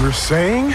You were saying?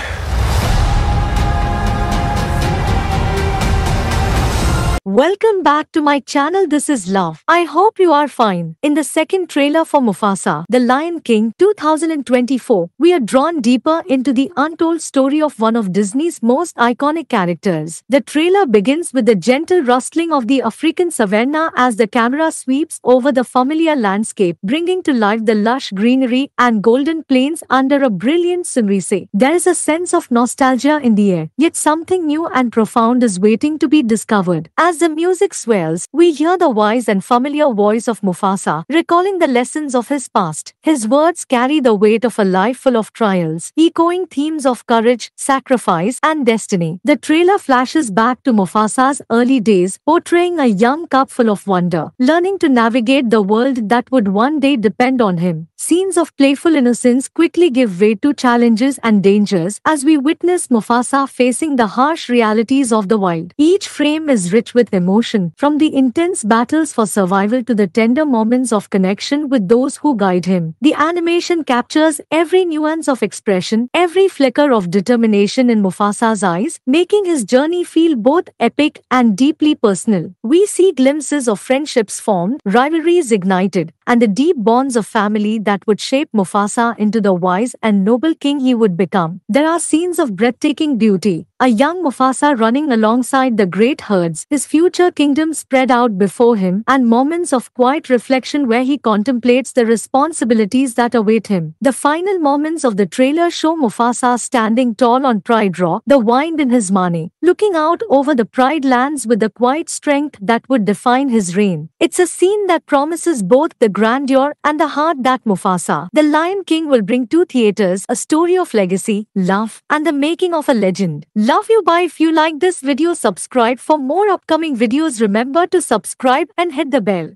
Welcome back to my channel this is Love. I hope you are fine. In the second trailer for Mufasa, The Lion King 2024, we are drawn deeper into the untold story of one of Disney's most iconic characters. The trailer begins with the gentle rustling of the African savanna as the camera sweeps over the familiar landscape, bringing to life the lush greenery and golden plains under a brilliant sunrise. There is a sense of nostalgia in the air, yet something new and profound is waiting to be discovered. As the the music swells, we hear the wise and familiar voice of Mufasa, recalling the lessons of his past. His words carry the weight of a life full of trials, echoing themes of courage, sacrifice, and destiny. The trailer flashes back to Mufasa's early days, portraying a young cub full of wonder, learning to navigate the world that would one day depend on him. Scenes of playful innocence quickly give way to challenges and dangers as we witness Mufasa facing the harsh realities of the wild. Each frame is rich with emotion, from the intense battles for survival to the tender moments of connection with those who guide him. The animation captures every nuance of expression, every flicker of determination in Mufasa's eyes, making his journey feel both epic and deeply personal. We see glimpses of friendships formed, rivalries ignited, and the deep bonds of family that would shape Mufasa into the wise and noble king he would become. There are scenes of breathtaking beauty, a young Mufasa running alongside the great herds, his future kingdom spread out before him, and moments of quiet reflection where he contemplates the responsibilities that await him. The final moments of the trailer show Mufasa standing tall on Pride Rock, the wind in his mane, looking out over the Pride lands with the quiet strength that would define his reign. It's a scene that promises both the grandeur and the heart that Mufasa, the Lion King will bring to theaters a story of legacy, love, and the making of a legend. Love you bye if you like this video subscribe for more upcoming videos remember to subscribe and hit the bell.